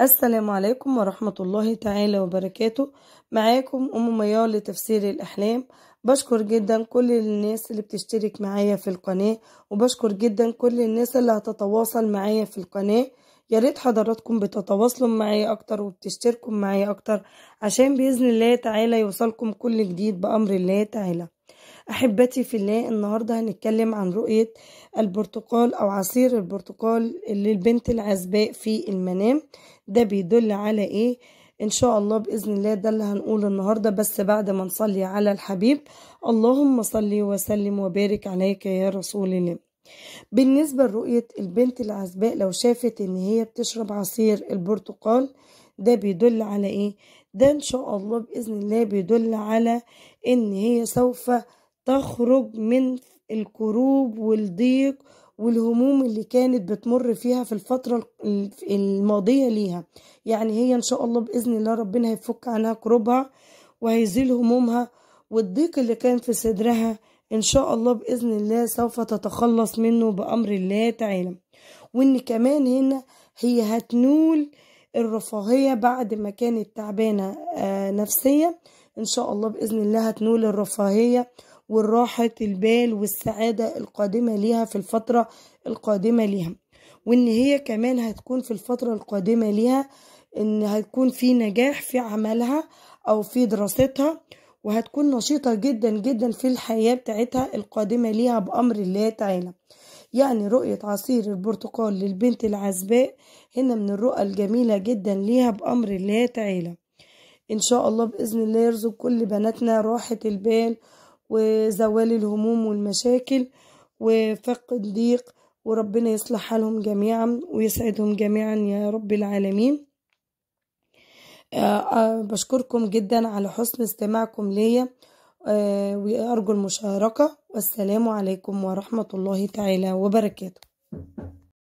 السلام عليكم ورحمة الله تعالى وبركاته معاكم أم ميار لتفسير الأحلام بشكر جدا كل الناس اللي بتشترك معايا في القناة وبشكر جدا كل الناس اللي هتتواصل معايا في القناة يا ريت حضراتكم بتتواصلوا معايا أكتر وبتشتركوا معايا أكتر عشان بإذن الله تعالى يوصلكم كل جديد بأمر الله تعالى أحبتي في الله النهاردة هنتكلم عن رؤية البرتقال أو عصير البرتقال للبنت العزباء في المنام ده بيدل على إيه إن شاء الله بإذن الله ده اللي هنقول النهاردة بس بعد ما نصلي على الحبيب اللهم صلي وسلم وبارك عليك يا رسول الله بالنسبة لرؤية البنت العزباء لو شافت إن هي بتشرب عصير البرتقال ده بيدل على إيه ده ان شاء الله باذن الله بيدل على ان هي سوف تخرج من الكروب والضيق والهموم اللي كانت بتمر فيها في الفترة الماضية ليها يعني هي ان شاء الله بإذن الله ربنا هيفك عنها كروبها وهيزيل همومها والضيق اللي كان في صدرها ان شاء الله بإذن الله سوف تتخلص منه بأمر الله تعالى وان كمان هنا هي هتنول الرفاهية بعد ما كانت تعبانة آه، نفسيا ان شاء الله بإذن الله هتنول الرفاهية والراحة البال والسعادة القادمة ليها في الفترة القادمة ليها وان هي كمان هتكون في الفترة القادمة ليها ان هتكون في نجاح في عملها او في دراستها وهتكون نشيطة جدا جدا في الحياة بتاعتها القادمة ليها بأمر الله تعالى يعني رؤية عصير البرتقال للبنت العزباء هنا من الرؤى الجميلة جدا ليها بأمر الله تعالى إن شاء الله بإذن الله يرزق كل بناتنا راحة البال وزوال الهموم والمشاكل وفق الضيق وربنا يصلح حالهم جميعا ويسعدهم جميعا يا رب العالمين آه، آه، بشكركم جدا على حسن استماعكم ليا آه، وأرجو المشاركة والسلام عليكم ورحمة الله تعالى وبركاته